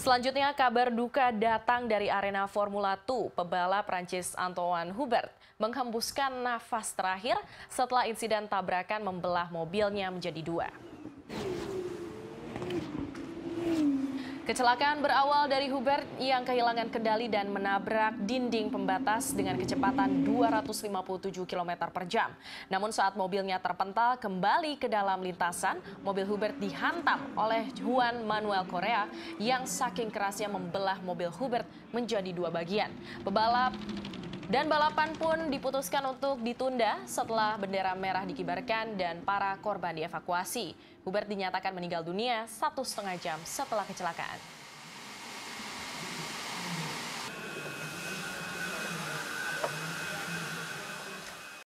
Selanjutnya kabar duka datang dari arena Formula 2. Pebalap Prancis Antoine Hubert menghembuskan nafas terakhir setelah insiden tabrakan membelah mobilnya menjadi dua. Kecelakaan berawal dari Hubert yang kehilangan kendali dan menabrak dinding pembatas dengan kecepatan 257 km per jam. Namun saat mobilnya terpental kembali ke dalam lintasan, mobil Hubert dihantam oleh Juan Manuel Korea yang saking kerasnya membelah mobil Hubert menjadi dua bagian. Pebalap dan balapan pun diputuskan untuk ditunda setelah bendera merah dikibarkan dan para korban dievakuasi. Hubert dinyatakan meninggal dunia satu setengah jam setelah kecelakaan.